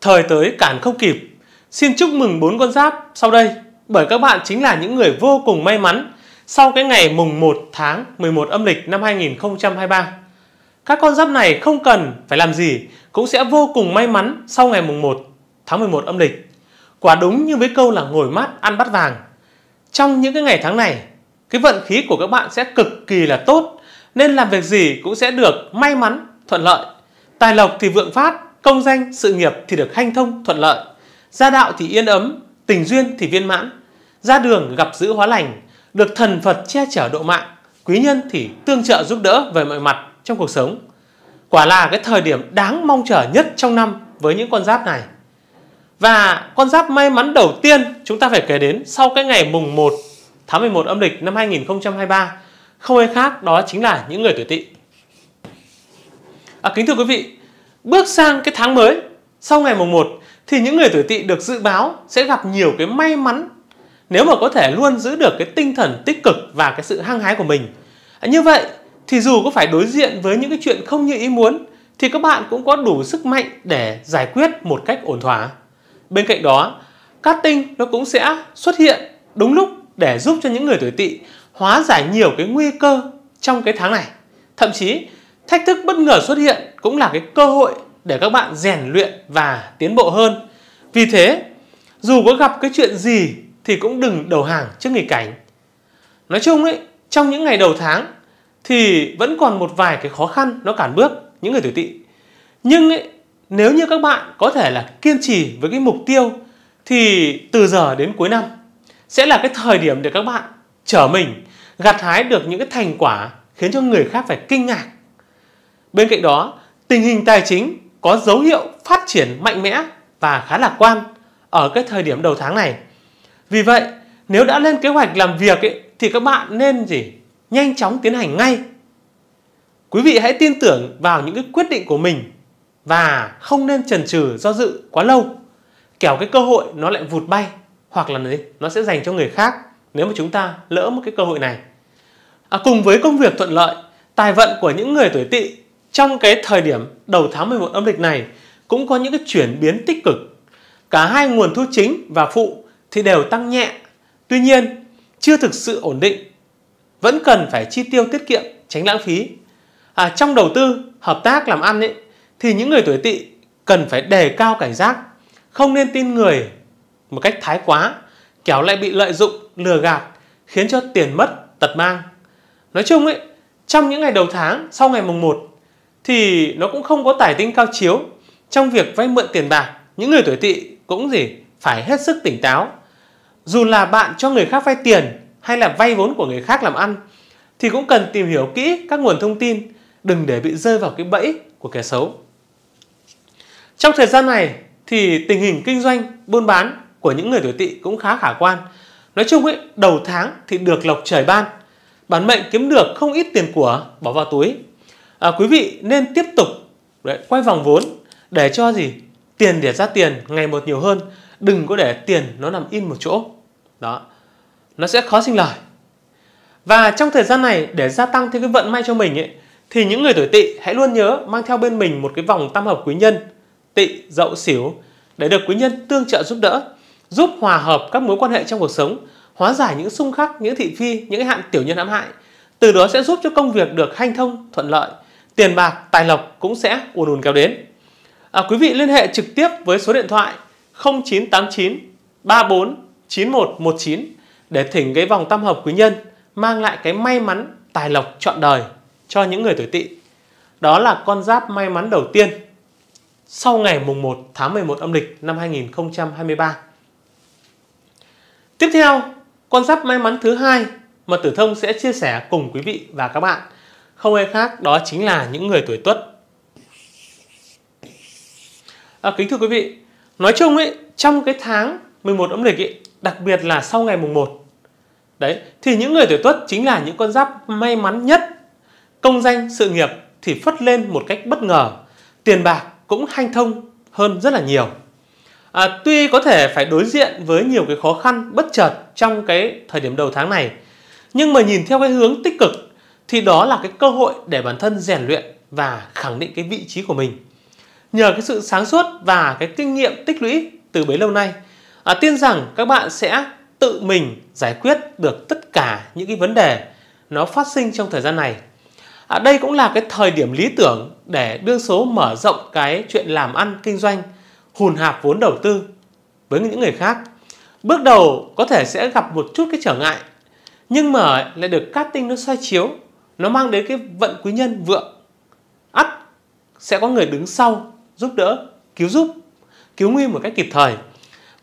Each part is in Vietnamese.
Thời tới cản không kịp. Xin chúc mừng bốn con giáp sau đây bởi các bạn chính là những người vô cùng may mắn sau cái ngày mùng 1 tháng 11 âm lịch năm 2023. Các con giáp này không cần phải làm gì cũng sẽ vô cùng may mắn sau ngày mùng 1 tháng 11 âm lịch. Quả đúng như với câu là ngồi mát ăn bát vàng. Trong những cái ngày tháng này, cái vận khí của các bạn sẽ cực kỳ là tốt nên làm việc gì cũng sẽ được may mắn, thuận lợi. Tài lộc thì vượng phát, công danh, sự nghiệp thì được hanh thông, thuận lợi, gia đạo thì yên ấm, tình duyên thì viên mãn, ra đường gặp giữ hóa lành, được thần Phật che chở độ mạng, quý nhân thì tương trợ giúp đỡ về mọi mặt trong cuộc sống. Quả là cái thời điểm đáng mong chờ nhất trong năm với những con giáp này. Và con giáp may mắn đầu tiên chúng ta phải kể đến sau cái ngày mùng 1 tháng 11 âm lịch năm 2023 không ai khác đó chính là những người tuổi tỵ. À, kính thưa quý vị, bước sang cái tháng mới sau ngày mùng 1 thì những người tuổi tỵ được dự báo sẽ gặp nhiều cái may mắn nếu mà có thể luôn giữ được cái tinh thần tích cực và cái sự hăng hái của mình. À, như vậy thì dù có phải đối diện với những cái chuyện không như ý muốn thì các bạn cũng có đủ sức mạnh để giải quyết một cách ổn thỏa. Bên cạnh đó, cát tinh nó cũng sẽ xuất hiện đúng lúc để giúp cho những người tuổi tỵ hóa giải nhiều cái nguy cơ trong cái tháng này. Thậm chí Thách thức bất ngờ xuất hiện cũng là cái cơ hội để các bạn rèn luyện và tiến bộ hơn. Vì thế, dù có gặp cái chuyện gì thì cũng đừng đầu hàng trước nghịch cảnh. Nói chung ấy, trong những ngày đầu tháng thì vẫn còn một vài cái khó khăn nó cản bước những người tuổi tỵ. Nhưng ấy, nếu như các bạn có thể là kiên trì với cái mục tiêu thì từ giờ đến cuối năm sẽ là cái thời điểm để các bạn trở mình gặt hái được những cái thành quả khiến cho người khác phải kinh ngạc Bên cạnh đó, tình hình tài chính có dấu hiệu phát triển mạnh mẽ và khá lạc quan ở cái thời điểm đầu tháng này. Vì vậy, nếu đã lên kế hoạch làm việc ấy, thì các bạn nên gì? Nhanh chóng tiến hành ngay. Quý vị hãy tin tưởng vào những cái quyết định của mình và không nên chần chừ do dự quá lâu. Kẻo cái cơ hội nó lại vụt bay hoặc là gì? nó sẽ dành cho người khác nếu mà chúng ta lỡ một cái cơ hội này. À, cùng với công việc thuận lợi, tài vận của những người tuổi tỵ trong cái thời điểm đầu tháng 11 âm lịch này cũng có những cái chuyển biến tích cực. Cả hai nguồn thu chính và phụ thì đều tăng nhẹ. Tuy nhiên, chưa thực sự ổn định. Vẫn cần phải chi tiêu tiết kiệm, tránh lãng phí. À, trong đầu tư, hợp tác làm ăn ấy, thì những người tuổi tỵ cần phải đề cao cảnh giác, không nên tin người một cách thái quá, kéo lại bị lợi dụng, lừa gạt, khiến cho tiền mất, tật mang. Nói chung ấy, trong những ngày đầu tháng sau ngày mùng 1 thì nó cũng không có tài tinh cao chiếu trong việc vay mượn tiền bạc những người tuổi tỵ cũng gì phải hết sức tỉnh táo dù là bạn cho người khác vay tiền hay là vay vốn của người khác làm ăn thì cũng cần tìm hiểu kỹ các nguồn thông tin đừng để bị rơi vào cái bẫy của kẻ xấu trong thời gian này thì tình hình kinh doanh buôn bán của những người tuổi tỵ cũng khá khả quan nói chung ấy đầu tháng thì được lộc trời ban bản mệnh kiếm được không ít tiền của bỏ vào túi à, quý vị nên tiếp tục đấy, quay vòng vốn để cho gì tiền để ra tiền ngày một nhiều hơn đừng có để tiền nó nằm in một chỗ đó nó sẽ khó sinh lời và trong thời gian này để gia tăng thêm cái vận may cho mình ấy, thì những người tuổi tỵ hãy luôn nhớ mang theo bên mình một cái vòng tam hợp quý nhân tỵ dậu xỉu để được quý nhân tương trợ giúp đỡ giúp hòa hợp các mối quan hệ trong cuộc sống hóa giải những xung khắc những thị phi những hạn tiểu nhân hãm hại từ đó sẽ giúp cho công việc được hanh thông thuận lợi tiền bạc, tài lộc cũng sẽ ùn ùn kéo đến. À, quý vị liên hệ trực tiếp với số điện thoại 0989 34 9119 để thỉnh cái vòng tam hợp quý nhân mang lại cái may mắn tài lộc trọn đời cho những người tuổi tỵ. Đó là con giáp may mắn đầu tiên sau ngày mùng 1 tháng 11 âm lịch năm 2023. Tiếp theo, con giáp may mắn thứ hai mà Tử Thông sẽ chia sẻ cùng quý vị và các bạn – không ai khác đó chính là những người tuổi tuất. À, kính thưa quý vị, nói chung ấy, trong cái tháng 11 âm lịch ấy, đặc biệt là sau ngày mùng 1 đấy thì những người tuổi tuất chính là những con giáp may mắn nhất công danh sự nghiệp thì phất lên một cách bất ngờ tiền bạc cũng hanh thông hơn rất là nhiều à, tuy có thể phải đối diện với nhiều cái khó khăn bất chợt trong cái thời điểm đầu tháng này nhưng mà nhìn theo cái hướng tích cực thì đó là cái cơ hội để bản thân rèn luyện và khẳng định cái vị trí của mình. Nhờ cái sự sáng suốt và cái kinh nghiệm tích lũy từ bấy lâu nay, à, tin rằng các bạn sẽ tự mình giải quyết được tất cả những cái vấn đề nó phát sinh trong thời gian này. À, đây cũng là cái thời điểm lý tưởng để đương số mở rộng cái chuyện làm ăn kinh doanh, hùn hạp vốn đầu tư với những người khác. Bước đầu có thể sẽ gặp một chút cái trở ngại, nhưng mà lại được casting nó soi chiếu nó mang đến cái vận quý nhân vượng ắt sẽ có người đứng sau giúp đỡ cứu giúp cứu nguy một cách kịp thời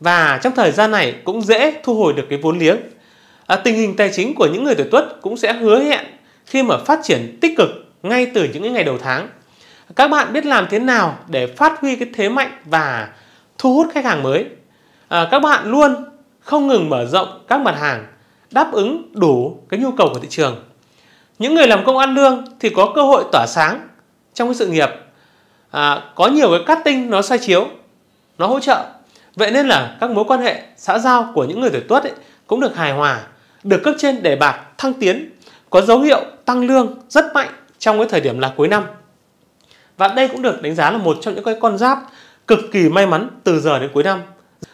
và trong thời gian này cũng dễ thu hồi được cái vốn liếng à, tình hình tài chính của những người tuổi tuất cũng sẽ hứa hẹn khi mà phát triển tích cực ngay từ những ngày đầu tháng các bạn biết làm thế nào để phát huy cái thế mạnh và thu hút khách hàng mới à, các bạn luôn không ngừng mở rộng các mặt hàng đáp ứng đủ cái nhu cầu của thị trường những người làm công ăn lương thì có cơ hội tỏa sáng trong cái sự nghiệp à, có nhiều cái cắt tinh nó sai chiếu nó hỗ trợ vậy nên là các mối quan hệ xã giao của những người tuổi tuất cũng được hài hòa được cấp trên đề bạt thăng tiến có dấu hiệu tăng lương rất mạnh trong cái thời điểm là cuối năm và đây cũng được đánh giá là một trong những cái con giáp cực kỳ may mắn từ giờ đến cuối năm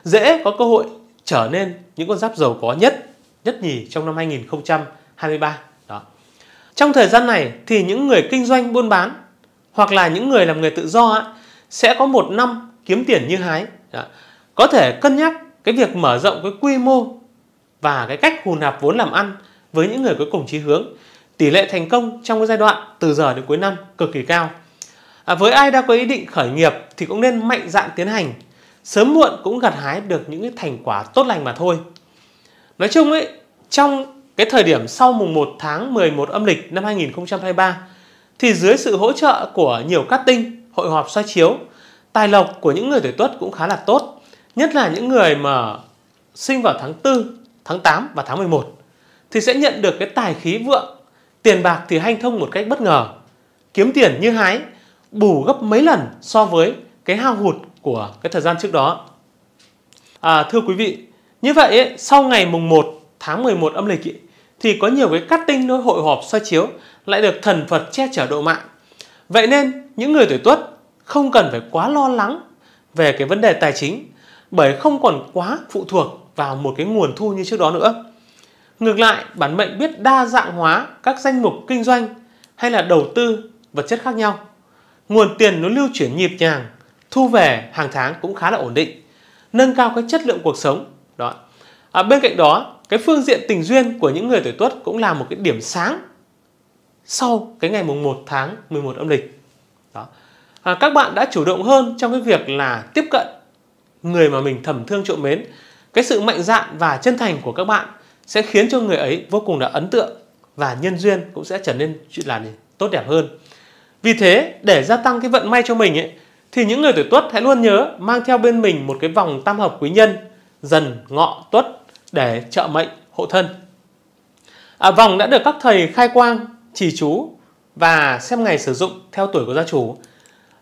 dễ có cơ hội trở nên những con giáp giàu có nhất nhất nhì trong năm 2023 trong thời gian này thì những người kinh doanh buôn bán hoặc là những người làm nghề tự do sẽ có một năm kiếm tiền như hái. Có thể cân nhắc cái việc mở rộng cái quy mô và cái cách hùn hạp vốn làm ăn với những người có cùng chí hướng. Tỷ lệ thành công trong cái giai đoạn từ giờ đến cuối năm cực kỳ cao. À, với ai đã có ý định khởi nghiệp thì cũng nên mạnh dạn tiến hành. Sớm muộn cũng gặt hái được những cái thành quả tốt lành mà thôi. Nói chung ấy, trong cái thời điểm sau mùng 1 tháng 11 âm lịch năm 2023 thì dưới sự hỗ trợ của nhiều cát tinh, hội họp soi chiếu, tài lộc của những người tuổi Tuất cũng khá là tốt, nhất là những người mà sinh vào tháng 4, tháng 8 và tháng 11 thì sẽ nhận được cái tài khí vượng, tiền bạc thì hanh thông một cách bất ngờ, kiếm tiền như hái, bù gấp mấy lần so với cái hao hụt của cái thời gian trước đó. À, thưa quý vị, như vậy sau ngày mùng 1 tháng 11 âm lịch ấy, thì có nhiều cái tinh nối hội họp soi chiếu lại được thần Phật che chở độ mạng. Vậy nên những người tuổi tuất không cần phải quá lo lắng về cái vấn đề tài chính bởi không còn quá phụ thuộc vào một cái nguồn thu như trước đó nữa. Ngược lại, bản mệnh biết đa dạng hóa các danh mục kinh doanh hay là đầu tư vật chất khác nhau. Nguồn tiền nó lưu chuyển nhịp nhàng, thu về hàng tháng cũng khá là ổn định, nâng cao cái chất lượng cuộc sống. Đó à, bên cạnh đó cái phương diện tình duyên của những người tuổi tuất cũng là một cái điểm sáng sau cái ngày mùng 1 tháng 11 âm lịch đó. À, các bạn đã chủ động hơn trong cái việc là tiếp cận người mà mình thầm thương trộm mến cái sự mạnh dạn và chân thành của các bạn sẽ khiến cho người ấy vô cùng là ấn tượng và nhân duyên cũng sẽ trở nên chuyện là tốt đẹp hơn vì thế để gia tăng cái vận may cho mình ấy, thì những người tuổi tuất hãy luôn nhớ mang theo bên mình một cái vòng tam hợp quý nhân dần ngọ tuất để trợ mệnh hộ thân. À, vòng đã được các thầy khai quang, chỉ chú và xem ngày sử dụng theo tuổi của gia chủ.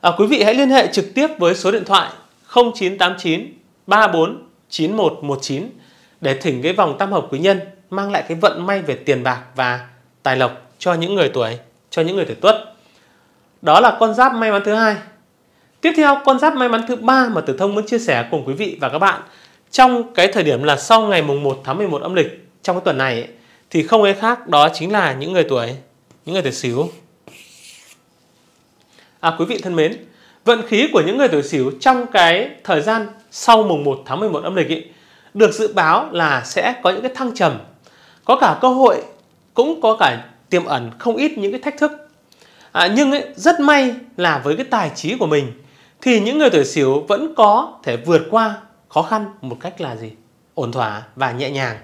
À, quý vị hãy liên hệ trực tiếp với số điện thoại 0989 34 9119 để thỉnh cái vòng tam hợp quý nhân mang lại cái vận may về tiền bạc và tài lộc cho những người tuổi cho những người tuổi tuất. Đó là con giáp may mắn thứ hai. Tiếp theo con giáp may mắn thứ ba mà Tử Thông muốn chia sẻ cùng quý vị và các bạn trong cái thời điểm là sau ngày mùng 1 tháng 11 âm lịch trong cái tuần này thì không ai khác đó chính là những người tuổi những người tuổi Sửu. À quý vị thân mến, vận khí của những người tuổi Sửu trong cái thời gian sau mùng 1 tháng 11 âm lịch ấy, được dự báo là sẽ có những cái thăng trầm, có cả cơ hội cũng có cả tiềm ẩn không ít những cái thách thức. À, nhưng ấy, rất may là với cái tài trí của mình thì những người tuổi Sửu vẫn có thể vượt qua khó khăn một cách là gì ổn thỏa và nhẹ nhàng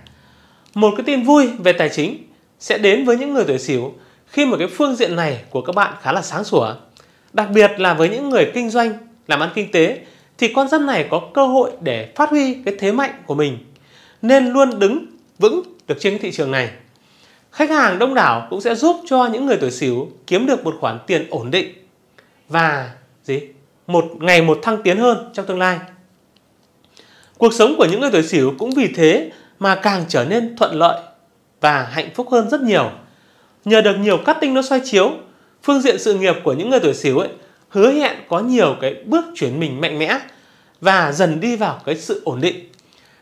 một cái tin vui về tài chính sẽ đến với những người tuổi xỉu khi mà cái phương diện này của các bạn khá là sáng sủa đặc biệt là với những người kinh doanh làm ăn kinh tế thì con giáp này có cơ hội để phát huy cái thế mạnh của mình nên luôn đứng vững được trên cái thị trường này khách hàng đông đảo cũng sẽ giúp cho những người tuổi xỉu kiếm được một khoản tiền ổn định và gì một ngày một thăng tiến hơn trong tương lai Cuộc sống của những người tuổi Sửu cũng vì thế mà càng trở nên thuận lợi và hạnh phúc hơn rất nhiều. Nhờ được nhiều cát tinh nó soi chiếu, phương diện sự nghiệp của những người tuổi Sửu ấy hứa hẹn có nhiều cái bước chuyển mình mạnh mẽ và dần đi vào cái sự ổn định.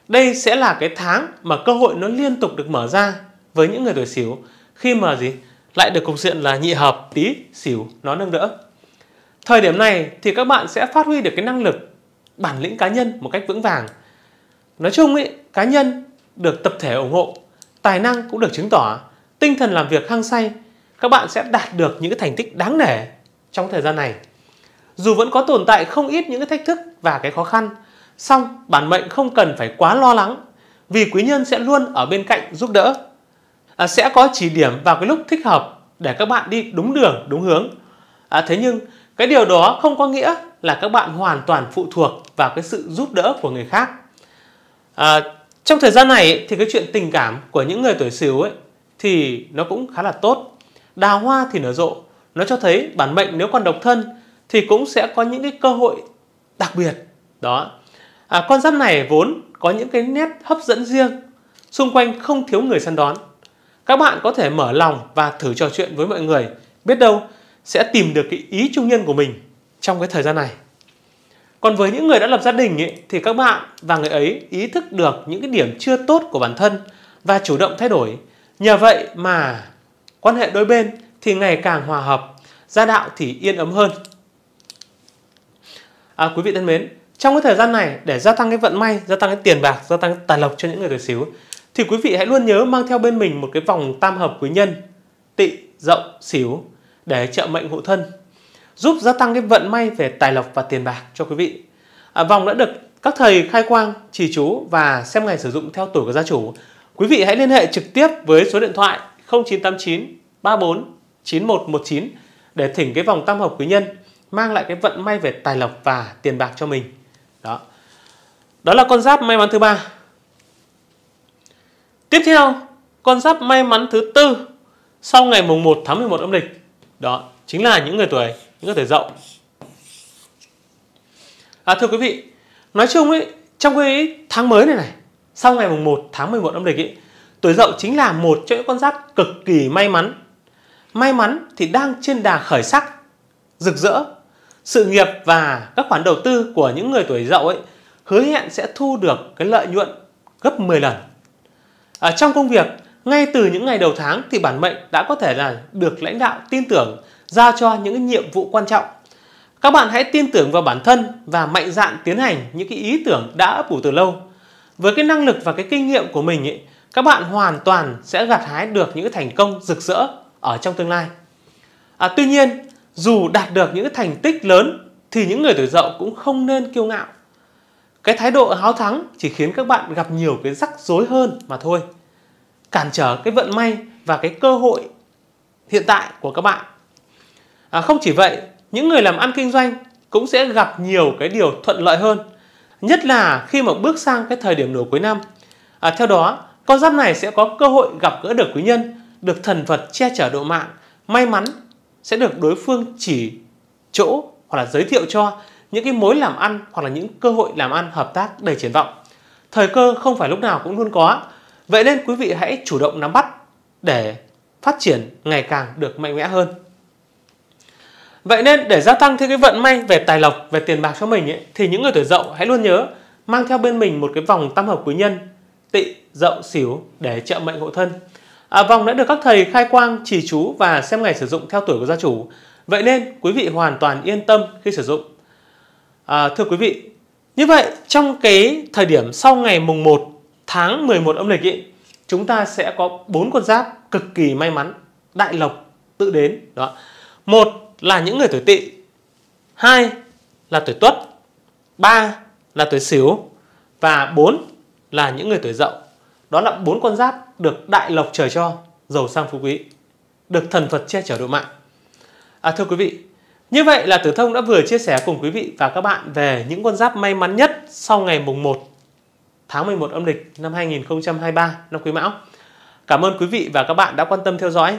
Đây sẽ là cái tháng mà cơ hội nó liên tục được mở ra với những người tuổi Sửu khi mà gì? Lại được cục diện là nhị hợp tí Sửu nó nâng đỡ. Thời điểm này thì các bạn sẽ phát huy được cái năng lực, bản lĩnh cá nhân một cách vững vàng nói chung ấy cá nhân được tập thể ủng hộ tài năng cũng được chứng tỏ tinh thần làm việc hăng say các bạn sẽ đạt được những thành tích đáng nể trong thời gian này dù vẫn có tồn tại không ít những thách thức và cái khó khăn song bản mệnh không cần phải quá lo lắng vì quý nhân sẽ luôn ở bên cạnh giúp đỡ à, sẽ có chỉ điểm vào cái lúc thích hợp để các bạn đi đúng đường đúng hướng à, thế nhưng cái điều đó không có nghĩa là các bạn hoàn toàn phụ thuộc vào cái sự giúp đỡ của người khác À, trong thời gian này thì cái chuyện tình cảm của những người tuổi Sửu ấy thì nó cũng khá là tốt. Đào hoa thì nở rộ, nó cho thấy bản mệnh nếu còn độc thân thì cũng sẽ có những cái cơ hội đặc biệt. Đó. À, con giáp này vốn có những cái nét hấp dẫn riêng, xung quanh không thiếu người săn đón. Các bạn có thể mở lòng và thử trò chuyện với mọi người, biết đâu sẽ tìm được cái ý trung nhân của mình trong cái thời gian này. Còn với những người đã lập gia đình ấy, thì các bạn và người ấy ý thức được những cái điểm chưa tốt của bản thân và chủ động thay đổi. Nhờ vậy mà quan hệ đôi bên thì ngày càng hòa hợp, gia đạo thì yên ấm hơn. À, quý vị thân mến, trong cái thời gian này để gia tăng cái vận may, gia tăng cái tiền bạc, gia tăng cái tài lộc cho những người tuổi xíu thì quý vị hãy luôn nhớ mang theo bên mình một cái vòng tam hợp quý nhân tị, dậu xíu để trợ mệnh hộ thân giúp gia tăng cái vận may về tài lộc và tiền bạc cho quý vị. À, vòng đã được các thầy khai quang, trì chú và xem ngày sử dụng theo tuổi của gia chủ. Quý vị hãy liên hệ trực tiếp với số điện thoại 0989 34 9119 để thỉnh cái vòng tam hợp quý nhân mang lại cái vận may về tài lộc và tiền bạc cho mình. Đó. Đó là con giáp may mắn thứ ba. Tiếp theo, con giáp may mắn thứ tư sau ngày mùng 1 tháng 11 âm lịch. Đó, chính là những người tuổi những cơ thể rộng à, thưa quý vị nói chung ấy trong cái tháng mới này này sau ngày mùng 1 tháng 11 âm lịch ấy, tuổi dậu chính là một trong những con giáp cực kỳ may mắn may mắn thì đang trên đà khởi sắc rực rỡ sự nghiệp và các khoản đầu tư của những người tuổi dậu ấy hứa hẹn sẽ thu được cái lợi nhuận gấp 10 lần ở à, trong công việc ngay từ những ngày đầu tháng thì bản mệnh đã có thể là được lãnh đạo tin tưởng giao cho những nhiệm vụ quan trọng. Các bạn hãy tin tưởng vào bản thân và mạnh dạn tiến hành những cái ý tưởng đã ấp ủ từ lâu. Với cái năng lực và cái kinh nghiệm của mình ấy, các bạn hoàn toàn sẽ gặt hái được những thành công rực rỡ ở trong tương lai. À, tuy nhiên, dù đạt được những thành tích lớn thì những người tuổi dậu cũng không nên kiêu ngạo. Cái thái độ háo thắng chỉ khiến các bạn gặp nhiều cái rắc rối hơn mà thôi. Cản trở cái vận may và cái cơ hội hiện tại của các bạn à, không chỉ vậy những người làm ăn kinh doanh cũng sẽ gặp nhiều cái điều thuận lợi hơn nhất là khi mà bước sang cái thời điểm nửa cuối năm à, theo đó con giáp này sẽ có cơ hội gặp gỡ được quý nhân được thần Phật che chở độ mạng may mắn sẽ được đối phương chỉ chỗ hoặc là giới thiệu cho những cái mối làm ăn hoặc là những cơ hội làm ăn hợp tác đầy triển vọng thời cơ không phải lúc nào cũng luôn có vậy nên quý vị hãy chủ động nắm bắt để phát triển ngày càng được mạnh mẽ hơn Vậy nên để gia tăng thêm cái vận may về tài lộc, về tiền bạc cho mình ấy, thì những người tuổi dậu hãy luôn nhớ mang theo bên mình một cái vòng tam hợp quý nhân tị dậu xỉu để trợ mệnh hộ thân. À, vòng đã được các thầy khai quang, trì chú và xem ngày sử dụng theo tuổi của gia chủ. Vậy nên quý vị hoàn toàn yên tâm khi sử dụng. À, thưa quý vị, như vậy trong cái thời điểm sau ngày mùng 1 tháng 11 âm lịch ý, chúng ta sẽ có bốn con giáp cực kỳ may mắn, đại lộc tự đến. Đó. Một là những người tuổi tỵ, hai là tuổi tuất, ba là tuổi sửu và bốn là những người tuổi dậu. Đó là bốn con giáp được đại lộc trời cho, giàu sang phú quý, được thần Phật che chở độ mạng. À, thưa quý vị, như vậy là Tử Thông đã vừa chia sẻ cùng quý vị và các bạn về những con giáp may mắn nhất sau ngày mùng 1 tháng 11 âm lịch năm 2023 năm Quý Mão. Cảm ơn quý vị và các bạn đã quan tâm theo dõi.